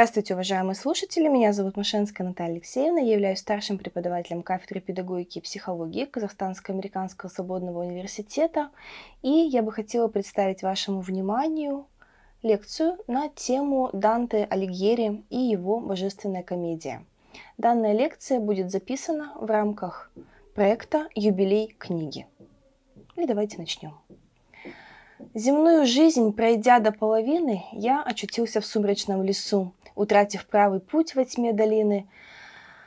Здравствуйте, уважаемые слушатели! Меня зовут Машенская Наталья Алексеевна. Я являюсь старшим преподавателем кафедры педагогики и психологии Казахстанско-Американского свободного университета. И я бы хотела представить вашему вниманию лекцию на тему Данте Алигьери и его «Божественная комедия». Данная лекция будет записана в рамках проекта «Юбилей книги». И давайте начнем. Земную жизнь, пройдя до половины, я очутился в сумрачном лесу, утратив правый путь во тьме долины.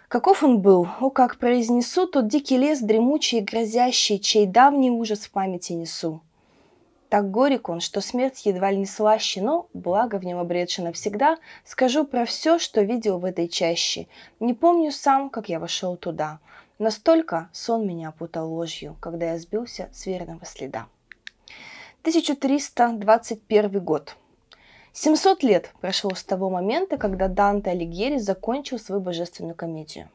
Каков он был? О, как произнесу тот дикий лес, дремучий и грозящий, чей давний ужас в памяти несу. Так горек он, что смерть едва ли не слаще, но, благо в нем обретши навсегда, скажу про все, что видел в этой чаще. Не помню сам, как я вошел туда. Настолько сон меня опутал ложью, когда я сбился с верного следа. 1321 год. 700 лет прошло с того момента, когда Данте Алигьери закончил свою божественную комедию.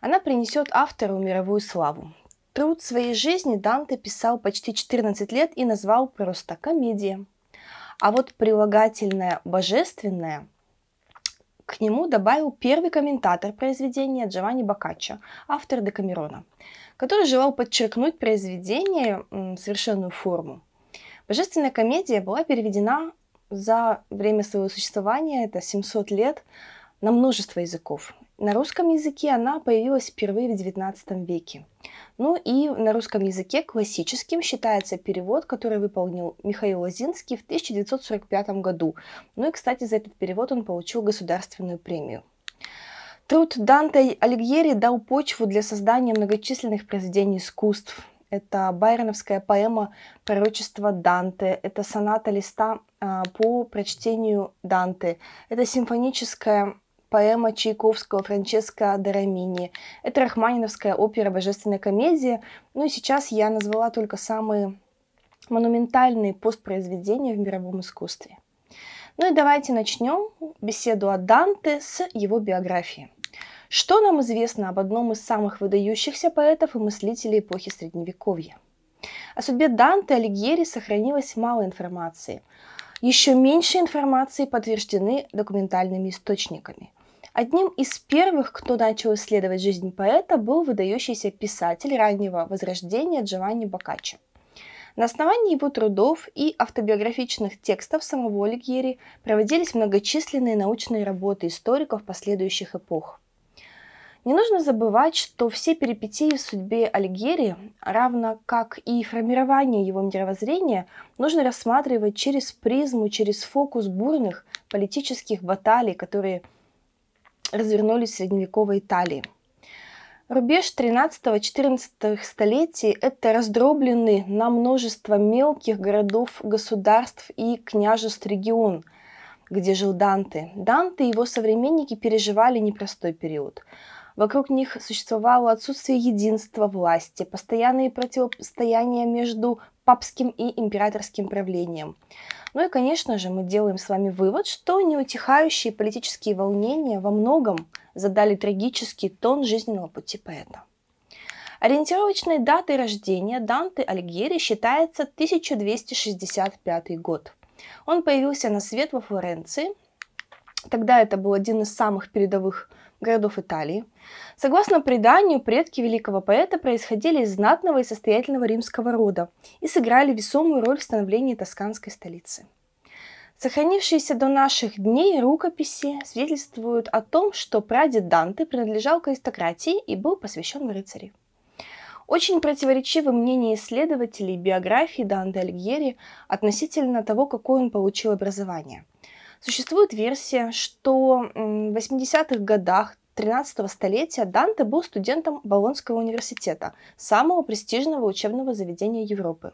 Она принесет автору мировую славу. Труд своей жизни Данте писал почти 14 лет и назвал просто комедия. А вот прилагательное «божественное» к нему добавил первый комментатор произведения Джованни Боккаччо, автор Декамерона, который желал подчеркнуть произведение совершенную форму. Божественная комедия была переведена за время своего существования, это 700 лет, на множество языков. На русском языке она появилась впервые в XIX веке. Ну и на русском языке классическим считается перевод, который выполнил Михаил Лозинский в 1945 году. Ну и, кстати, за этот перевод он получил государственную премию. Труд Данте Алигьери дал почву для создания многочисленных произведений искусств. Это байроновская поэма «Пророчество Данте», это соната листа а, по прочтению Данте. Это симфоническая поэма Чайковского Франческо Дарамини. Это рахманиновская опера «Божественная комедия». Ну и сейчас я назвала только самые монументальные постпроизведения в мировом искусстве. Ну и давайте начнем беседу о Данте с его биографии. Что нам известно об одном из самых выдающихся поэтов и мыслителей эпохи Средневековья? О судьбе Данте Алигьери сохранилось мало информации – еще меньше информации подтверждены документальными источниками. Одним из первых, кто начал исследовать жизнь поэта, был выдающийся писатель раннего возрождения Джованни Боккаччо. На основании его трудов и автобиографичных текстов самого Альгьери проводились многочисленные научные работы историков последующих эпох – не нужно забывать, что все перипетии в судьбе Альгери, равно как и формирование его мировоззрения, нужно рассматривать через призму, через фокус бурных политических баталий, которые развернулись в средневековой Италии. Рубеж 13-14 столетий – это раздробленный на множество мелких городов, государств и княжеств регион – где жил Данте. Данте и его современники переживали непростой период. Вокруг них существовало отсутствие единства власти, постоянные противостояния между папским и императорским правлением. Ну и, конечно же, мы делаем с вами вывод, что неутихающие политические волнения во многом задали трагический тон жизненного пути поэта. Ориентировочной датой рождения Данте Альгьери считается 1265 год. Он появился на свет во Флоренции. Тогда это был один из самых передовых городов Италии – Согласно преданию, предки великого поэта происходили из знатного и состоятельного римского рода и сыграли весомую роль в становлении тосканской столицы. Сохранившиеся до наших дней рукописи свидетельствуют о том, что прадед Данте принадлежал к аристократии и был посвящен рыцарю. Очень противоречивы мнения исследователей биографии Данте Альгьери относительно того, какое он получил образование. Существует версия, что в 80-х годах 13 столетия Данте был студентом Болонского университета, самого престижного учебного заведения Европы.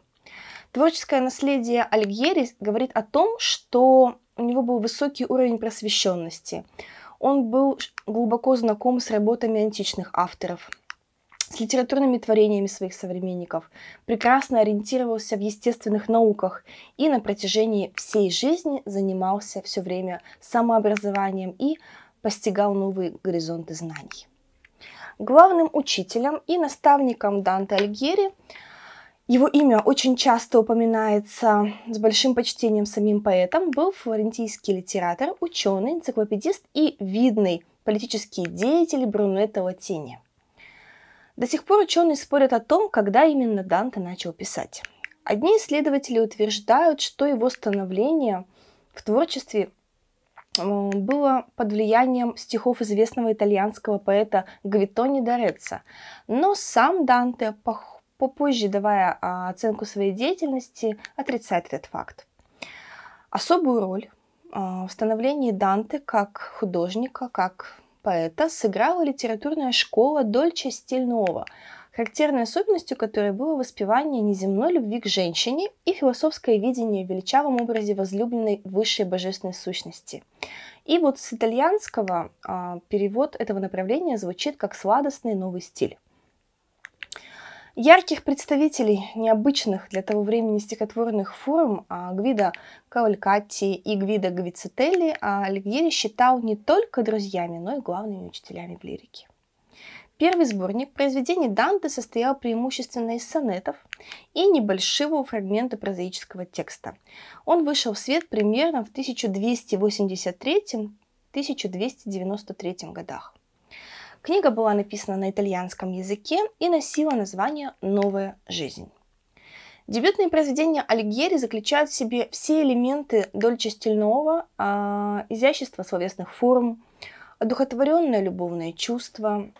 Творческое наследие Альгьери говорит о том, что у него был высокий уровень просвещенности. Он был глубоко знаком с работами античных авторов, с литературными творениями своих современников, прекрасно ориентировался в естественных науках и на протяжении всей жизни занимался все время самообразованием и постигал новые горизонты знаний. Главным учителем и наставником Данте Альгери его имя очень часто упоминается с большим почтением самим поэтом, был флорентийский литератор, ученый, энциклопедист и видный политический деятель Брунетто Латини. До сих пор ученые спорят о том, когда именно Данте начал писать. Одни исследователи утверждают, что его становление в творчестве Э, было под влиянием стихов известного итальянского поэта Гвитони Дореца. Но сам Данте, попозже давая а, оценку своей деятельности, отрицает этот факт. Особую роль а, в становлении Данте как художника, как поэта сыграла литературная школа Дольче Стильнова – Характерной особенностью которой было воспевание неземной любви к женщине и философское видение в величавом образе возлюбленной высшей божественной сущности. И вот с итальянского а, перевод этого направления звучит как «сладостный новый стиль». Ярких представителей необычных для того времени стихотворных форм а, Гвида Кавалькатти и Гвида Гвицетели а, Альгьери считал не только друзьями, но и главными учителями в лирике. Первый сборник произведений Данте состоял преимущественно из сонетов и небольшого фрагмента прозаического текста. Он вышел в свет примерно в 1283-1293 годах. Книга была написана на итальянском языке и носила название «Новая жизнь». Дебютные произведения Альгьери заключают в себе все элементы дольче стильного, а, изящества словесных форм, одухотворенное любовное чувство,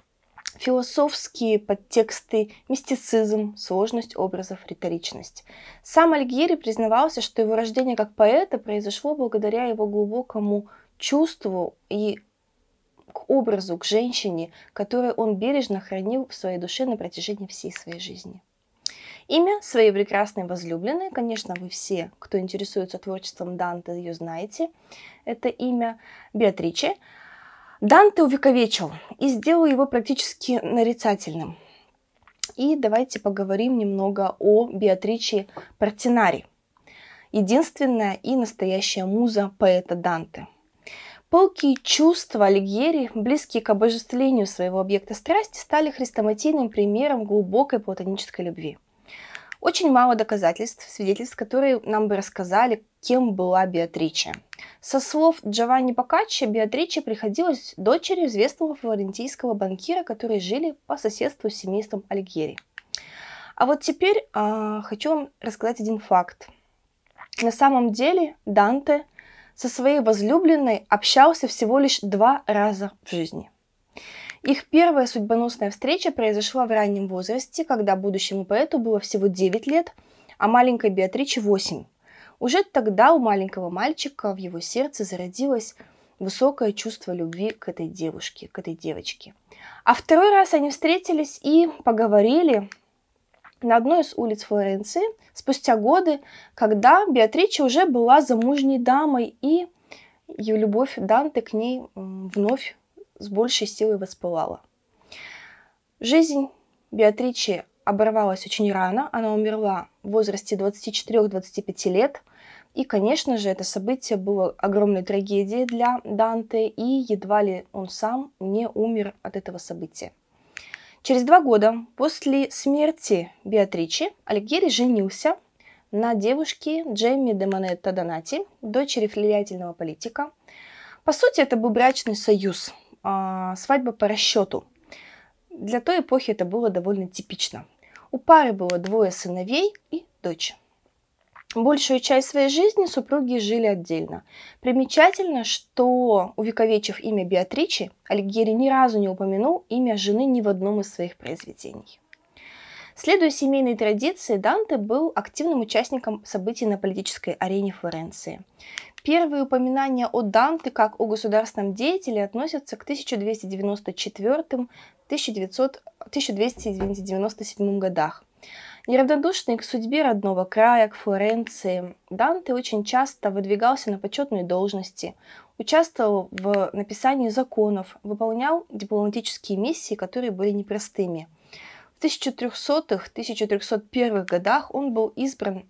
философские подтексты, мистицизм, сложность образов, риторичность. Сам Альгьери признавался, что его рождение как поэта произошло благодаря его глубокому чувству и к образу, к женщине, которую он бережно хранил в своей душе на протяжении всей своей жизни. Имя своей прекрасной возлюбленной, конечно, вы все, кто интересуется творчеством Данте, ее знаете. Это имя Беатриче, Данте увековечил и сделал его практически нарицательным. И давайте поговорим немного о Беатриче Партинари, единственная и настоящая муза поэта Данте. Пылкие чувства Алигьери, близкие к обожествлению своего объекта страсти, стали хрестоматийным примером глубокой платонической любви. Очень мало доказательств, свидетельств, которые нам бы рассказали, кем была Беатриче. Со слов Джованни Бокаччи, Беатриче приходилась дочерью известного флорентийского банкира, которые жили по соседству с семейством Альгери. А вот теперь а, хочу вам рассказать один факт. На самом деле Данте со своей возлюбленной общался всего лишь два раза в жизни. Их первая судьбоносная встреча произошла в раннем возрасте, когда будущему поэту было всего 9 лет, а маленькой Беатриче 8. Уже тогда у маленького мальчика в его сердце зародилось высокое чувство любви к этой девушке, к этой девочке. А второй раз они встретились и поговорили на одной из улиц Флоренции спустя годы, когда Беатрича уже была замужней дамой, и ее любовь Данте к ней вновь с большей силой воспылала. Жизнь Беатричи оборвалась очень рано, она умерла в возрасте 24-25 лет, и, конечно же, это событие было огромной трагедией для Данте, и едва ли он сам не умер от этого события. Через два года после смерти Беатричи Альгери женился на девушке Джейми де Монетто Донати, дочери влиятельного политика. По сути, это был брачный союз, а, свадьба по расчету. Для той эпохи это было довольно типично. У пары было двое сыновей и дочь. Большую часть своей жизни супруги жили отдельно. Примечательно, что, увековечив имя Беатричи, Альгери ни разу не упомянул имя жены ни в одном из своих произведений. Следуя семейной традиции, Данте был активным участником событий на политической арене Флоренции. Первые упоминания о Данте как о государственном деятеле относятся к 1294-1297 годах. Неравнодушный к судьбе родного края, к Флоренции, Данте очень часто выдвигался на почетные должности, участвовал в написании законов, выполнял дипломатические миссии, которые были непростыми – 1300-1301 годах он был избран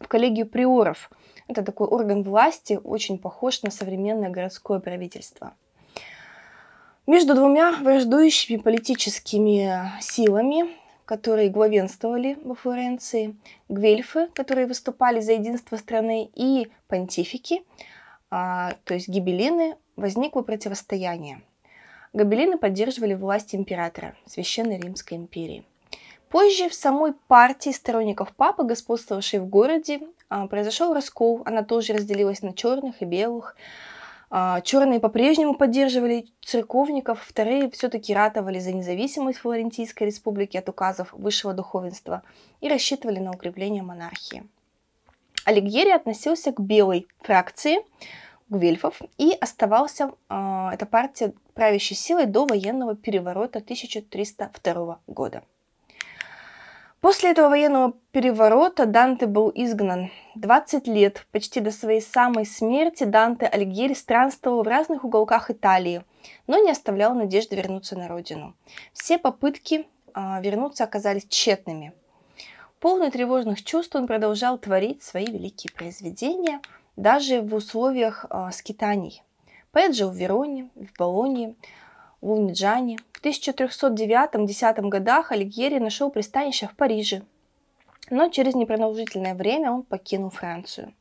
в коллегию приоров. Это такой орган власти, очень похож на современное городское правительство. Между двумя враждующими политическими силами, которые главенствовали во Флоренции, гвельфы, которые выступали за единство страны, и понтифики, а, то есть гибелины, возникло противостояние – Гобелины поддерживали власть императора Священной Римской империи. Позже в самой партии сторонников папы, господствовавшей в городе, а, произошел раскол. Она тоже разделилась на черных и белых. А, черные по-прежнему поддерживали церковников, вторые все-таки ратовали за независимость Флорентийской республики от указов высшего духовенства и рассчитывали на укрепление монархии. Алигьери относился к белой фракции, гвельфов и оставался э, эта партия правящей силой до военного переворота 1302 года. После этого военного переворота Данте был изгнан. 20 лет, почти до своей самой смерти, Данте Альгьери странствовал в разных уголках Италии, но не оставлял надежды вернуться на родину. Все попытки э, вернуться оказались тщетными. Полный тревожных чувств он продолжал творить свои великие произведения – даже в условиях э, скитаний. Поэт жил в Вероне, в Болонии, в Луниджане. В 1309-10 годах Альгьери нашел пристанище в Париже, но через непродолжительное время он покинул Францию.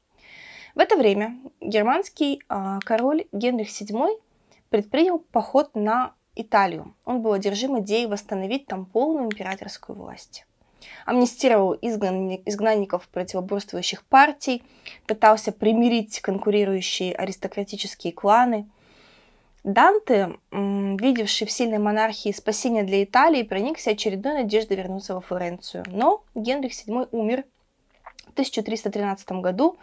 В это время германский э, король Генрих VII предпринял поход на Италию. Он был одержим идеей восстановить там полную императорскую власть амнистировал изгнан... изгнанников противоборствующих партий, пытался примирить конкурирующие аристократические кланы. Данте, видевший в сильной монархии спасение для Италии, проникся очередной надеждой вернуться во Флоренцию. Но Генрих VII умер в 1313 году,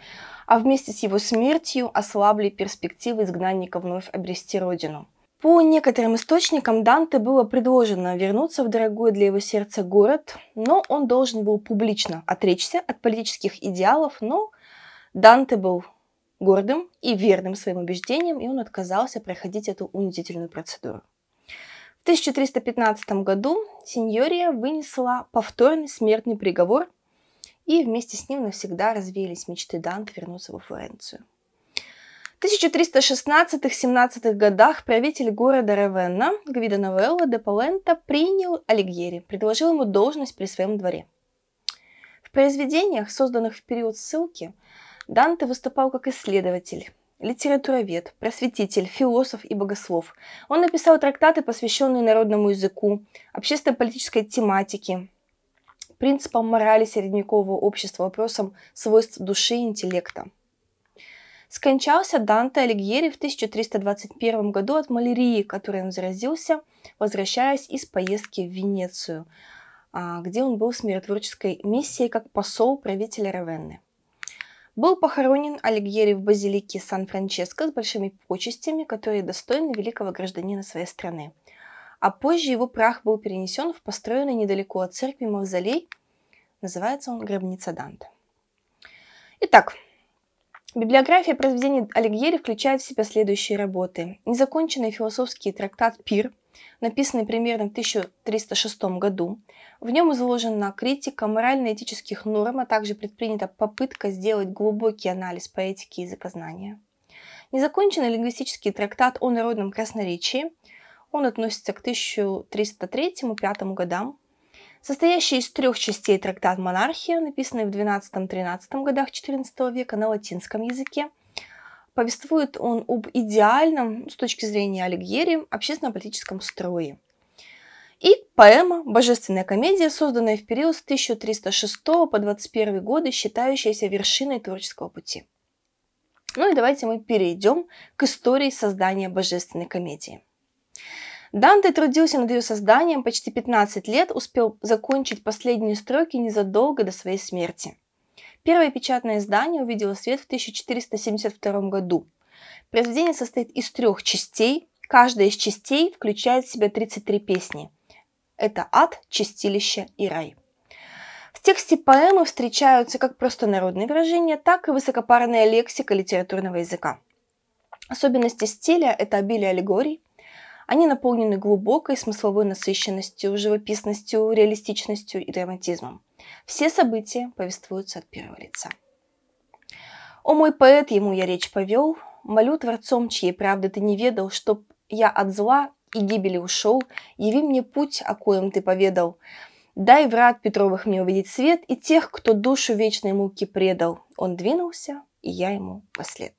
а вместе с его смертью ослабли перспективы изгнанника вновь обрести родину – по некоторым источникам Данте было предложено вернуться в дорогой для его сердца город, но он должен был публично отречься от политических идеалов, но Данте был гордым и верным своим убеждениям, и он отказался проходить эту унизительную процедуру. В 1315 году Синьория вынесла повторный смертный приговор, и вместе с ним навсегда развеялись мечты Данте вернуться во Флоренцию. В 1316-17 годах правитель города Ревенна Гвида Новелла де Палента принял Алигьери, предложил ему должность при своем дворе. В произведениях, созданных в период ссылки, Данте выступал как исследователь, литературовед, просветитель, философ и богослов. Он написал трактаты, посвященные народному языку, общественно-политической тематике, принципам морали средневекового общества, вопросам свойств души и интеллекта – Скончался Данте Алигьери в 1321 году от малярии, которой он заразился, возвращаясь из поездки в Венецию, а, где он был с миротворческой миссией как посол правителя Равенны. Был похоронен Алигьери в базилике Сан-Франческо с большими почестями, которые достойны великого гражданина своей страны. А позже его прах был перенесен в построенный недалеко от церкви мавзолей, называется он «Гробница Данте». Итак, Библиография произведений Алигьери включает в себя следующие работы. Незаконченный философский трактат «Пир», написанный примерно в 1306 году. В нем изложена критика морально-этических норм, а также предпринята попытка сделать глубокий анализ поэтики и языкознания. Незаконченный лингвистический трактат о народном красноречии. Он относится к 1303-5 годам состоящий из трех частей трактат «Монархия», написанный в XII-XIII годах XIV века на латинском языке. Повествует он об идеальном, с точки зрения Алигьери, общественно-политическом строе. И поэма «Божественная комедия», созданная в период с 1306 по 21 годы, считающаяся вершиной творческого пути. Ну и давайте мы перейдем к истории создания «Божественной комедии». Данте трудился над ее созданием почти 15 лет, успел закончить последние строки незадолго до своей смерти. Первое печатное издание увидело свет в 1472 году. Произведение состоит из трех частей. Каждая из частей включает в себя 33 песни. Это ад, чистилище и рай. В тексте поэмы встречаются как простонародные выражения, так и высокопарная лексика литературного языка. Особенности стиля – это обилие аллегорий, они наполнены глубокой смысловой насыщенностью, живописностью, реалистичностью и драматизмом. Все события повествуются от первого лица. «О мой поэт, ему я речь повел, молю Творцом, чьей правды ты не ведал, чтоб я от зла и гибели ушел, яви мне путь, о коем ты поведал. Дай врат Петровых мне увидеть свет и тех, кто душу вечной муки предал. Он двинулся, и я ему послед.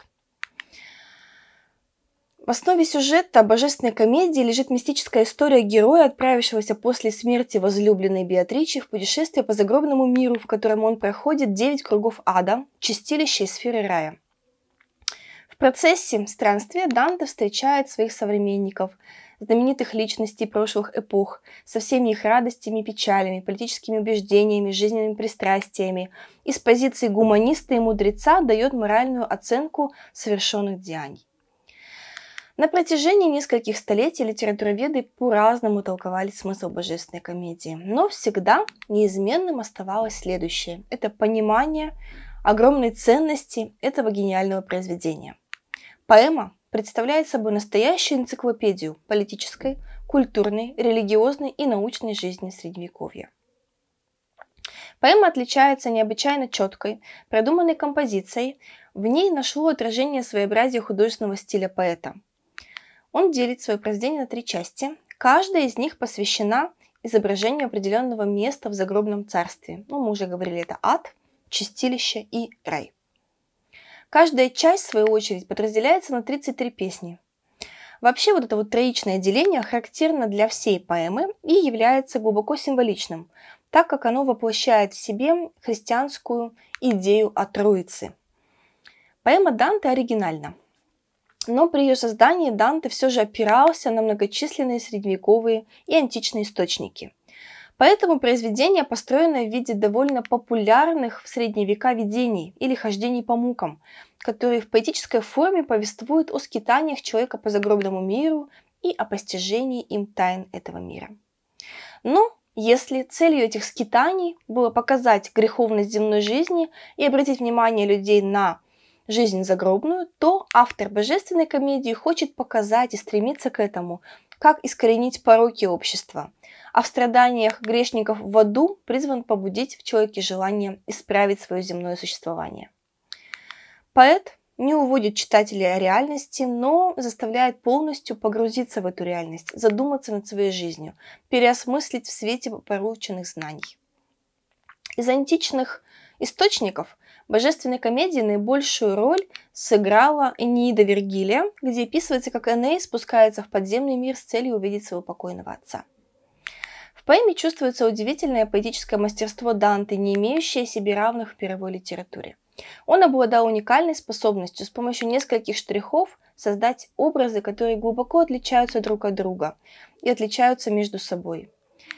В основе сюжета божественной комедии лежит мистическая история героя, отправившегося после смерти возлюбленной Беатричи в путешествие по загробному миру, в котором он проходит девять кругов ада, чистилища и сферы рая. В процессе странствия Данте встречает своих современников, знаменитых личностей прошлых эпох, со всеми их радостями и печалями, политическими убеждениями, жизненными пристрастиями, и с позиции гуманиста и мудреца дает моральную оценку совершенных деяний. На протяжении нескольких столетий литературоведы по-разному толковали смысл божественной комедии, но всегда неизменным оставалось следующее – это понимание огромной ценности этого гениального произведения. Поэма представляет собой настоящую энциклопедию политической, культурной, религиозной и научной жизни Средневековья. Поэма отличается необычайно четкой, продуманной композицией, в ней нашло отражение своеобразия художественного стиля поэта – он делит свое произведение на три части. Каждая из них посвящена изображению определенного места в загробном царстве. Ну, мы уже говорили, это ад, чистилище и рай. Каждая часть, в свою очередь, подразделяется на 33 песни. Вообще вот это вот троичное деление характерно для всей поэмы и является глубоко символичным, так как оно воплощает в себе христианскую идею о Троице. Поэма Данте оригинальна но при ее создании Данте все же опирался на многочисленные средневековые и античные источники. Поэтому произведение построено в виде довольно популярных в средние века видений или хождений по мукам, которые в поэтической форме повествуют о скитаниях человека по загробному миру и о постижении им тайн этого мира. Но если целью этих скитаний было показать греховность земной жизни и обратить внимание людей на жизнь загробную, то автор божественной комедии хочет показать и стремиться к этому, как искоренить пороки общества. А в страданиях грешников в аду призван побудить в человеке желание исправить свое земное существование. Поэт не уводит читателя о реальности, но заставляет полностью погрузиться в эту реальность, задуматься над своей жизнью, переосмыслить в свете порученных знаний. Из античных источников в «Божественной комедии» наибольшую роль сыграла Энида Вергилия, где описывается, как Эней спускается в подземный мир с целью увидеть своего покойного отца. В поэме чувствуется удивительное поэтическое мастерство Данте, не имеющее себе равных в мировой литературе. Он обладал уникальной способностью с помощью нескольких штрихов создать образы, которые глубоко отличаются друг от друга и отличаются между собой.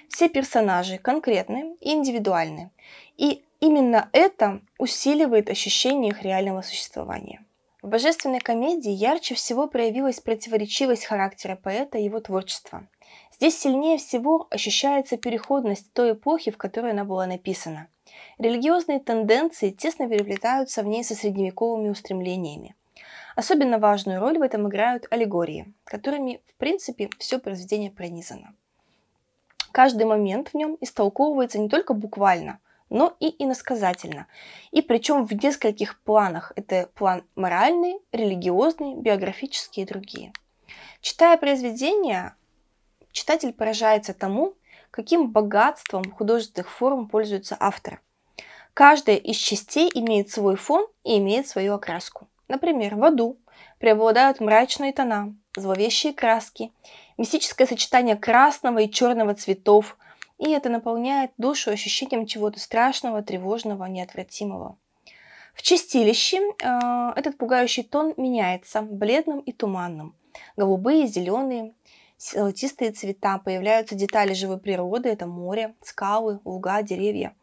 Все персонажи конкретны и индивидуальны, и Именно это усиливает ощущение их реального существования. В «Божественной комедии» ярче всего проявилась противоречивость характера поэта и его творчества. Здесь сильнее всего ощущается переходность той эпохи, в которой она была написана. Религиозные тенденции тесно переплетаются в ней со средневековыми устремлениями. Особенно важную роль в этом играют аллегории, которыми, в принципе, все произведение пронизано. Каждый момент в нем истолковывается не только буквально – но и иносказательно. И причем в нескольких планах. Это план моральный, религиозный, биографический и другие. Читая произведение, читатель поражается тому, каким богатством художественных форм пользуется автор. Каждая из частей имеет свой фон и имеет свою окраску. Например, в аду преобладают мрачные тона, зловещие краски, мистическое сочетание красного и черного цветов, и это наполняет душу ощущением чего-то страшного, тревожного, неотвратимого. В чистилище э, этот пугающий тон меняется бледным и туманным. Голубые, зеленые, золотистые цвета, появляются детали живой природы, это море, скалы, луга, деревья.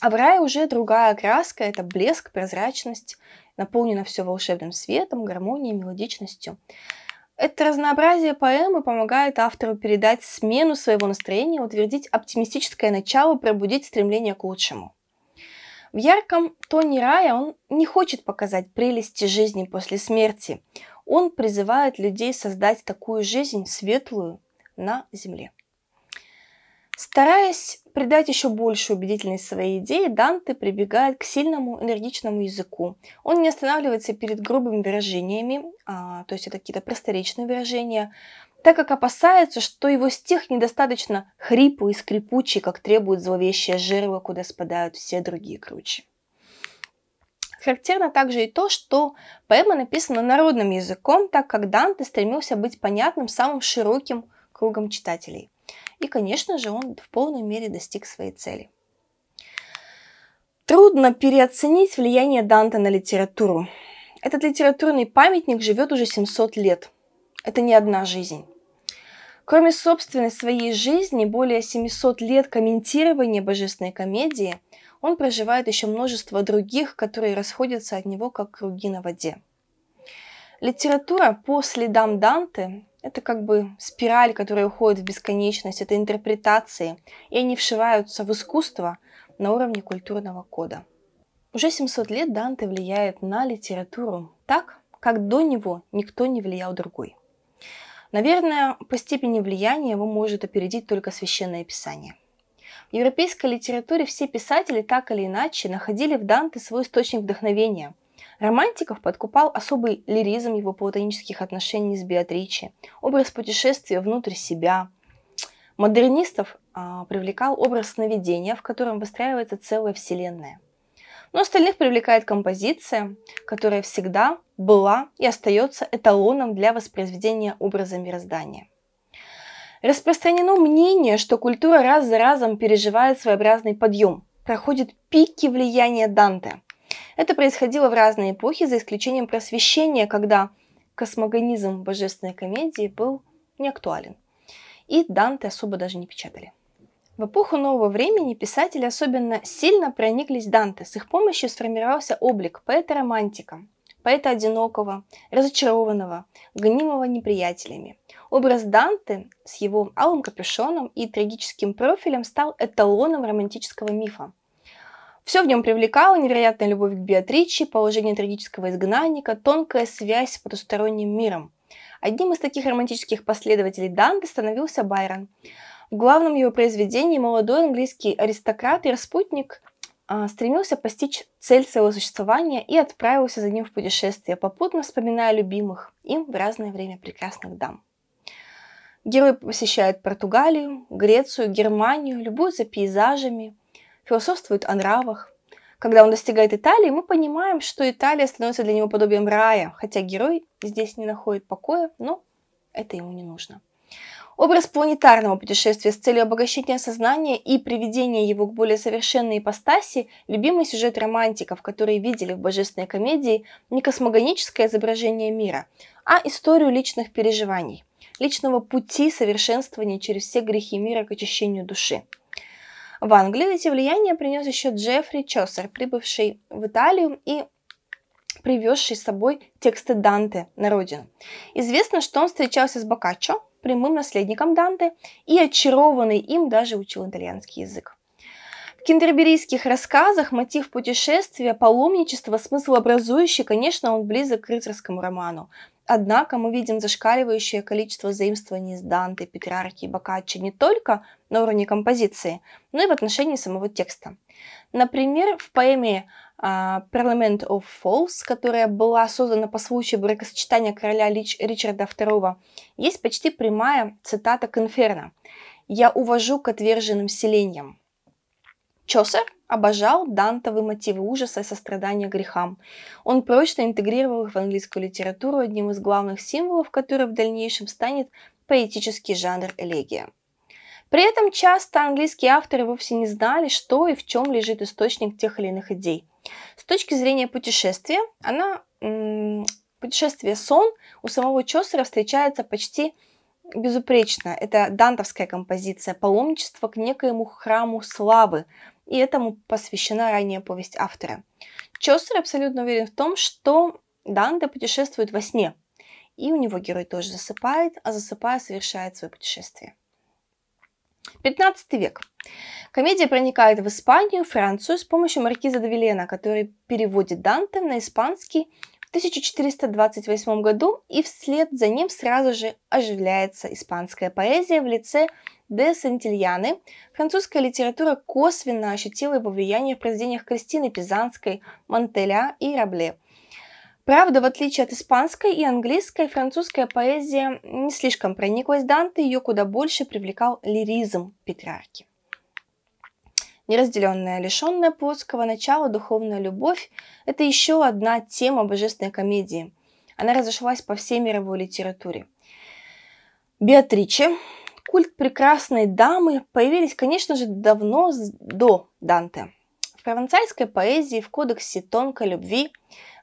А в рае уже другая краска, это блеск, прозрачность, наполнено все волшебным светом, гармонией, мелодичностью. Это разнообразие поэмы помогает автору передать смену своего настроения, утвердить оптимистическое начало, пробудить стремление к лучшему. В ярком тоне рая он не хочет показать прелести жизни после смерти. Он призывает людей создать такую жизнь светлую на земле. Стараясь придать еще большую убедительность своей идее, Данте прибегает к сильному энергичному языку. Он не останавливается перед грубыми выражениями, а, то есть это какие-то просторечные выражения, так как опасается, что его стих недостаточно хриплый и скрипучий, как требует зловещее жерва, куда спадают все другие кручи. Характерно также и то, что поэма написана народным языком, так как Данте стремился быть понятным самым широким кругом читателей. И, конечно же, он в полной мере достиг своей цели. Трудно переоценить влияние Данте на литературу. Этот литературный памятник живет уже 700 лет. Это не одна жизнь. Кроме собственной своей жизни, более 700 лет комментирования божественной комедии, он проживает еще множество других, которые расходятся от него, как круги на воде. Литература по следам Данте это как бы спираль, которая уходит в бесконечность, это интерпретации, и они вшиваются в искусство на уровне культурного кода. Уже 700 лет Данте влияет на литературу так, как до него никто не влиял другой. Наверное, по степени влияния его может опередить только священное писание. В европейской литературе все писатели так или иначе находили в Данте свой источник вдохновения – Романтиков подкупал особый лиризм его платонических отношений с Беатричи, образ путешествия внутрь себя. Модернистов а, привлекал образ сновидения, в котором выстраивается целая вселенная. Но остальных привлекает композиция, которая всегда была и остается эталоном для воспроизведения образа мироздания. Распространено мнение, что культура раз за разом переживает своеобразный подъем, проходит пики влияния Данте – это происходило в разные эпохи, за исключением просвещения, когда космогонизм божественной комедии был не актуален. И Данте особо даже не печатали. В эпоху нового времени писатели особенно сильно прониклись Данте. С их помощью сформировался облик поэта-романтика, поэта одинокого, разочарованного, гнимого неприятелями. Образ Данте с его алым капюшоном и трагическим профилем стал эталоном романтического мифа – все в нем привлекало невероятная любовь к Беатриче, положение трагического изгнанника, тонкая связь с потусторонним миром. Одним из таких романтических последователей Данте становился Байрон. В главном его произведении молодой английский аристократ и распутник а, стремился постичь цель своего существования и отправился за ним в путешествие, попутно вспоминая любимых им в разное время прекрасных дам. Герой посещает Португалию, Грецию, Германию, любуется пейзажами – философствует о нравах. Когда он достигает Италии, мы понимаем, что Италия становится для него подобием рая, хотя герой здесь не находит покоя, но это ему не нужно. Образ планетарного путешествия с целью обогащения сознания и приведения его к более совершенной ипостаси – любимый сюжет романтиков, которые видели в божественной комедии не космогоническое изображение мира, а историю личных переживаний, личного пути совершенствования через все грехи мира к очищению души – в Англию эти влияния принес еще Джеффри Чосер, прибывший в Италию и привезший с собой тексты Данте на родину. Известно, что он встречался с Бокаччо, прямым наследником Данте, и очарованный им даже учил итальянский язык киндерберийских рассказах мотив путешествия, паломничества, смыслообразующий, конечно, он близок к рыцарскому роману. Однако мы видим зашкаливающее количество заимствований с Данте, Петрарки и Бокаччо не только на уровне композиции, но и в отношении самого текста. Например, в поэме Parliament а, of Falls, которая была создана по случаю бракосочетания короля Рич- Ричарда II, есть почти прямая цитата Конферна «Я увожу к отверженным селениям». Чосер обожал дантовые мотивы ужаса и сострадания грехам. Он прочно интегрировал их в английскую литературу, одним из главных символов который в дальнейшем станет поэтический жанр элегия. При этом часто английские авторы вовсе не знали, что и в чем лежит источник тех или иных идей. С точки зрения путешествия, она, путешествие сон у самого Чосера встречается почти безупречно. Это дантовская композиция «Паломничество к некоему храму славы», и этому посвящена ранняя повесть автора. Чосер абсолютно уверен в том, что Данте путешествует во сне, и у него герой тоже засыпает, а засыпая совершает свое путешествие. 15 век. Комедия проникает в Испанию, Францию с помощью маркиза Давилена, который переводит Данте на испанский 1428 году, и вслед за ним сразу же оживляется испанская поэзия в лице де Сантильяны. Французская литература косвенно ощутила его влияние в произведениях Кристины Пизанской, Монтеля и Рабле. Правда, в отличие от испанской и английской, французская поэзия не слишком прониклась Данте, ее куда больше привлекал лиризм Петрарки. Неразделенная, лишенная плотского начала духовная любовь – это еще одна тема божественной комедии. Она разошлась по всей мировой литературе. Беатриче, культ прекрасной дамы появились, конечно же, давно до Данте. В провансальской поэзии, в кодексе тонкой любви,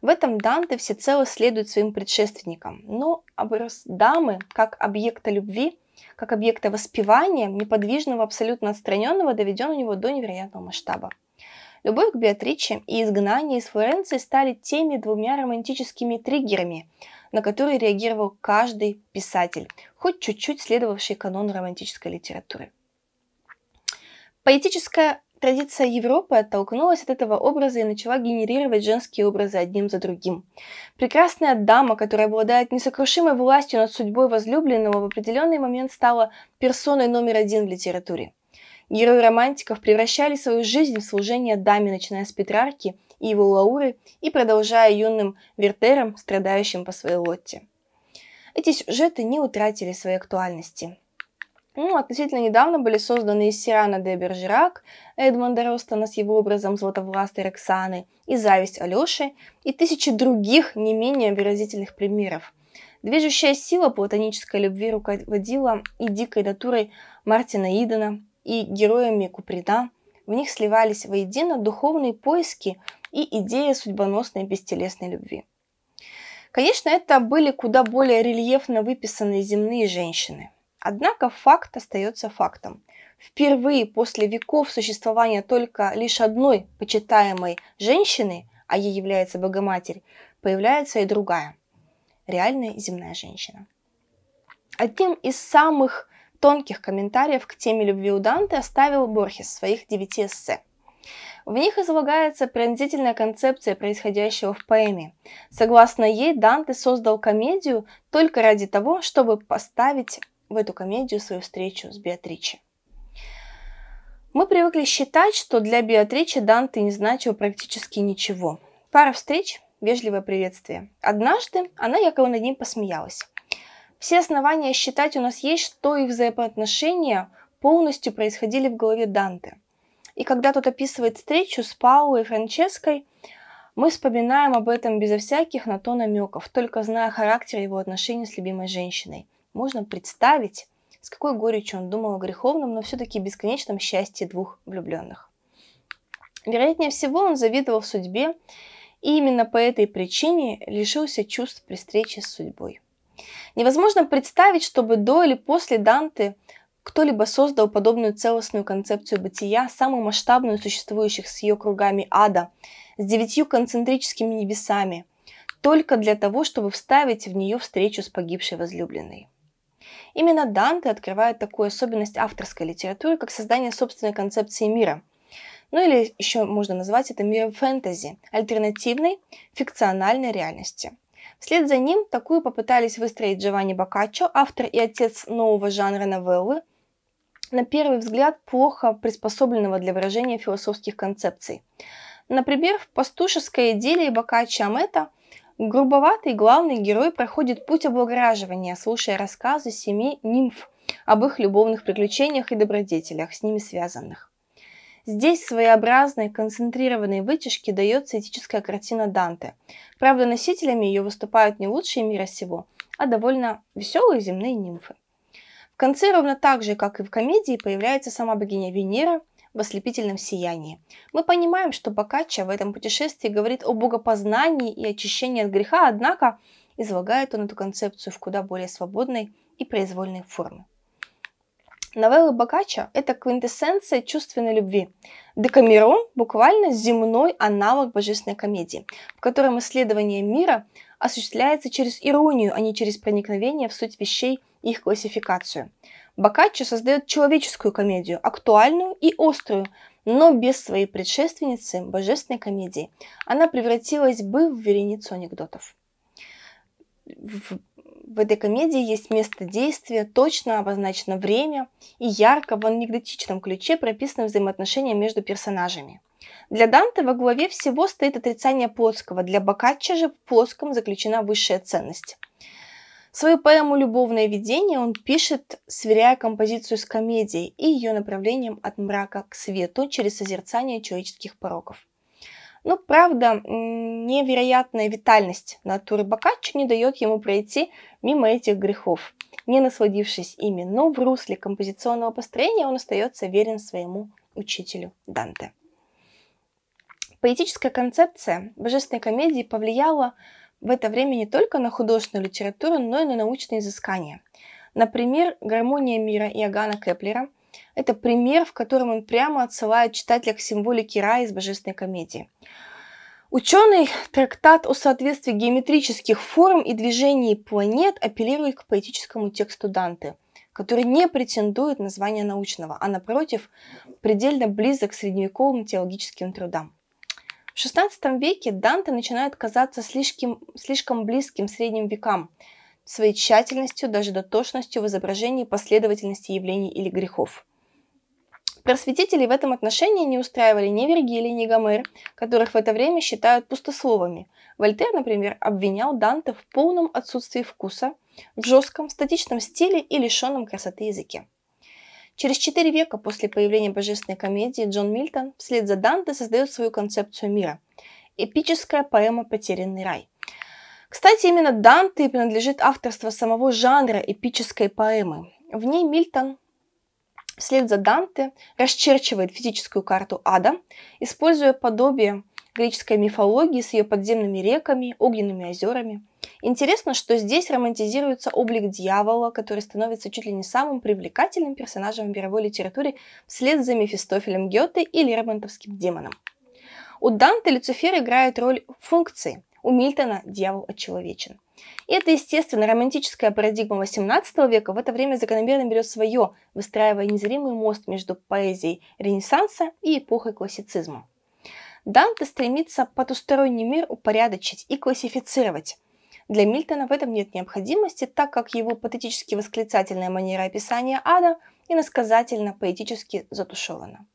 в этом Данте всецело следует своим предшественникам. Но образ дамы, как объекта любви, как объекта воспевания, неподвижного, абсолютно отстраненного, доведен у него до невероятного масштаба. Любовь к Беатриче и изгнание из Флоренции стали теми двумя романтическими триггерами, на которые реагировал каждый писатель, хоть чуть-чуть следовавший канон романтической литературы. Поэтическая традиция Европы оттолкнулась от этого образа и начала генерировать женские образы одним за другим. Прекрасная дама, которая обладает несокрушимой властью над судьбой возлюбленного, в определенный момент стала персоной номер один в литературе. Герои романтиков превращали свою жизнь в служение даме, начиная с Петрарки и его Лауры и продолжая юным Вертером, страдающим по своей лотте. Эти сюжеты не утратили своей актуальности – ну, относительно недавно были созданы из Сирана де Бержерак, Эдмонда Ростона с его образом златовластой Роксаны и «Зависть Алёши» и тысячи других не менее выразительных примеров. Движущая сила платонической любви руководила и дикой натурой Мартина Идена, и героями Куприда. В них сливались воедино духовные поиски и идея судьбоносной бестелесной любви. Конечно, это были куда более рельефно выписанные земные женщины – Однако факт остается фактом. Впервые после веков существования только лишь одной почитаемой женщины, а ей является Богоматерь, появляется и другая – реальная земная женщина. Одним из самых тонких комментариев к теме любви у Данте оставил Борхес в своих девяти эссе. В них излагается пронзительная концепция происходящего в поэме. Согласно ей, Данте создал комедию только ради того, чтобы поставить в эту комедию свою встречу с Беатричи. Мы привыкли считать, что для Беатричи Данте не значил практически ничего. Пара встреч, вежливое приветствие. Однажды она якобы над ним посмеялась. Все основания считать у нас есть, что их взаимоотношения полностью происходили в голове Данте. И когда тот описывает встречу с Паулой и Франческой, мы вспоминаем об этом безо всяких на то намеков, только зная характер его отношений с любимой женщиной – можно представить, с какой горечью он думал о греховном, но все-таки бесконечном счастье двух влюбленных. Вероятнее всего, он завидовал судьбе, и именно по этой причине лишился чувств при встрече с судьбой. Невозможно представить, чтобы до или после Данты кто-либо создал подобную целостную концепцию бытия, самую масштабную существующих с ее кругами ада, с девятью концентрическими небесами, только для того, чтобы вставить в нее встречу с погибшей возлюбленной. Именно Данте открывает такую особенность авторской литературы, как создание собственной концепции мира. Ну или еще можно назвать это миром фэнтези, альтернативной фикциональной реальности. Вслед за ним такую попытались выстроить Джованни Боккаччо, автор и отец нового жанра новеллы, на первый взгляд плохо приспособленного для выражения философских концепций. Например, в пастушеской идиллии Боккаччо Амета – Грубоватый главный герой проходит путь облагораживания, слушая рассказы семи нимф об их любовных приключениях и добродетелях, с ними связанных. Здесь в своеобразной, концентрированной вытяжке дается этическая картина Данте. Правда, носителями ее выступают не лучшие мира сего, а довольно веселые земные нимфы. В конце ровно так же, как и в комедии, появляется сама богиня Венера, в ослепительном сиянии. Мы понимаем, что Бокаччо в этом путешествии говорит о богопознании и очищении от греха, однако излагает он эту концепцию в куда более свободной и произвольной форме. Новеллы Бокаччо – это квинтэссенция чувственной любви. Декамерон – буквально земной аналог божественной комедии, в котором исследование мира осуществляется через иронию, а не через проникновение в суть вещей и их классификацию. Боккаччо создает человеческую комедию, актуальную и острую, но без своей предшественницы, божественной комедии, она превратилась бы в вереницу анекдотов. В, в этой комедии есть место действия, точно обозначено время и ярко в анекдотичном ключе прописаны взаимоотношения между персонажами. Для Данте во главе всего стоит отрицание плоского, для Боккаччо же в плоском заключена высшая ценность – Свою поэму «Любовное видение» он пишет, сверяя композицию с комедией и ее направлением от мрака к свету через созерцание человеческих пороков. Но, ну, правда, невероятная витальность натуры Бокаччо не дает ему пройти мимо этих грехов. Не насладившись ими, но в русле композиционного построения он остается верен своему учителю Данте. Поэтическая концепция божественной комедии повлияла на в это время не только на художественную литературу, но и на научные изыскания. Например, «Гармония мира» Иоганна Кеплера – это пример, в котором он прямо отсылает читателя к символике рая из «Божественной комедии». Ученый трактат о соответствии геометрических форм и движений планет апеллирует к поэтическому тексту Данте, который не претендует на звание научного, а напротив, предельно близок к средневековым теологическим трудам. В XVI веке Данте начинает казаться слишком, слишком близким средним векам своей тщательностью, даже дотошностью в изображении последовательности явлений или грехов. Просветителей в этом отношении не устраивали ни Вергилий, ни Гомер, которых в это время считают пустословами. Вольтер, например, обвинял Данте в полном отсутствии вкуса, в жестком, статичном стиле и лишенном красоты языке. Через четыре века после появления божественной комедии Джон Мильтон вслед за Данте создает свою концепцию мира – эпическая поэма «Потерянный рай». Кстати, именно Данте принадлежит авторство самого жанра эпической поэмы. В ней Мильтон вслед за Данте расчерчивает физическую карту ада, используя подобие греческой мифологии с ее подземными реками, огненными озерами – Интересно, что здесь романтизируется облик дьявола, который становится чуть ли не самым привлекательным персонажем в мировой литературе вслед за Мефистофелем Гёте и Лермонтовским демоном. У Данте Люцифер играет роль функции, у Мильтона дьявол очеловечен. И это, естественно, романтическая парадигма 18 века в это время закономерно берет свое, выстраивая незримый мост между поэзией Ренессанса и эпохой классицизма. Данте стремится потусторонний мир упорядочить и классифицировать, для Мильтона в этом нет необходимости, так как его патетически восклицательная манера описания ада иносказательно поэтически затушевана.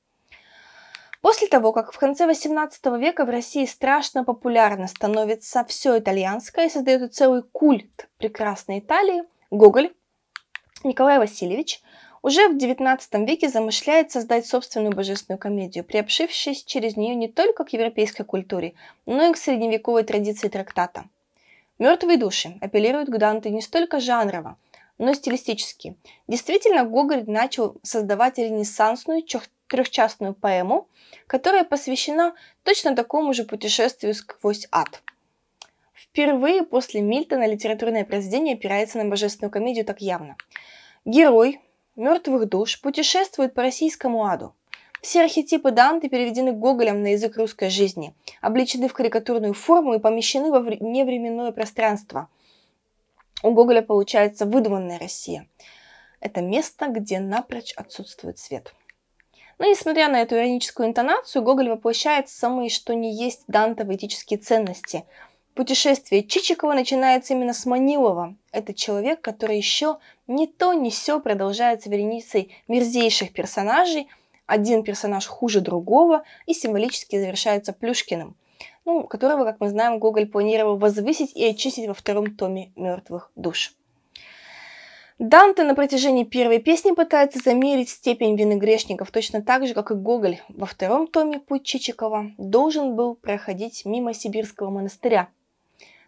После того, как в конце XVIII века в России страшно популярно становится все итальянское и создается целый культ прекрасной Италии, Гоголь Николай Васильевич уже в XIX веке замышляет создать собственную божественную комедию, приобшившись через нее не только к европейской культуре, но и к средневековой традиции трактата – Мертвые души апеллируют к Данте не столько жанрово, но и стилистически. Действительно, Гоголь начал создавать ренессансную трехчастную поэму, которая посвящена точно такому же путешествию сквозь ад. Впервые после Мильтона литературное произведение опирается на божественную комедию так явно. Герой мертвых душ путешествует по российскому аду – все архетипы Данте переведены Гоголем на язык русской жизни, обличены в карикатурную форму и помещены во вневременное пространство. У Гоголя получается выдуманная Россия. Это место, где напрочь отсутствует свет. Но ну несмотря на эту ироническую интонацию, Гоголь воплощает самые что ни есть дантовы этические ценности. Путешествие Чичикова начинается именно с Манилова. Это человек, который еще не то не все продолжает вереницей мерзейших персонажей – один персонаж хуже другого и символически завершается Плюшкиным, ну, которого, как мы знаем, Гоголь планировал возвысить и очистить во втором томе «Мертвых душ». Данте на протяжении первой песни пытается замерить степень вины грешников, точно так же, как и Гоголь во втором томе «Путь Чичикова» должен был проходить мимо сибирского монастыря,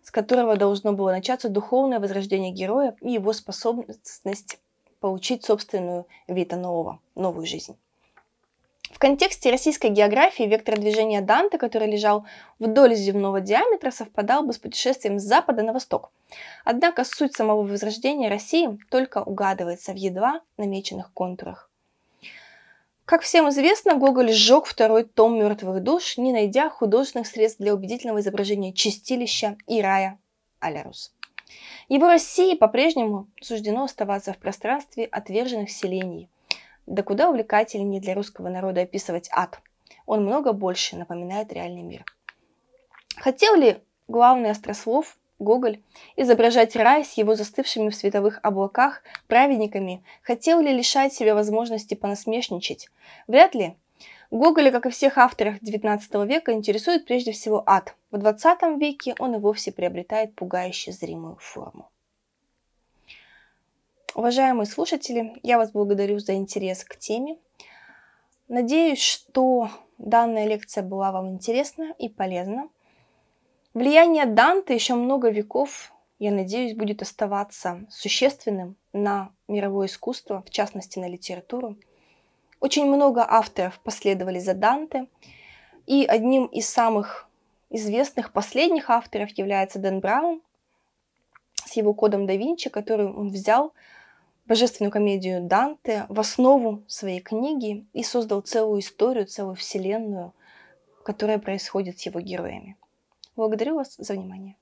с которого должно было начаться духовное возрождение героя и его способность получить собственную Вита Нового, новую жизнь. В контексте российской географии вектор движения Данте, который лежал вдоль земного диаметра, совпадал бы с путешествием с запада на восток. Однако суть самого возрождения России только угадывается в едва намеченных контурах. Как всем известно, Гоголь сжег второй том «Мертвых душ», не найдя художественных средств для убедительного изображения чистилища и рая Алярус. Его России по-прежнему суждено оставаться в пространстве отверженных селений – да куда увлекательнее для русского народа описывать ад. Он много больше напоминает реальный мир. Хотел ли главный острослов Гоголь, изображать рай с его застывшими в световых облаках праведниками, хотел ли лишать себя возможности понасмешничать? Вряд ли. Гоголя, как и всех авторов XIX века, интересует прежде всего ад. В XX веке он и вовсе приобретает пугающе зримую форму. Уважаемые слушатели, я вас благодарю за интерес к теме. Надеюсь, что данная лекция была вам интересна и полезна. Влияние Данте еще много веков, я надеюсь, будет оставаться существенным на мировое искусство, в частности на литературу. Очень много авторов последовали за Данте, и одним из самых известных последних авторов является Дэн Браун с его кодом да Винчи, который он взял – божественную комедию Данте в основу своей книги и создал целую историю, целую вселенную, которая происходит с его героями. Благодарю вас за внимание.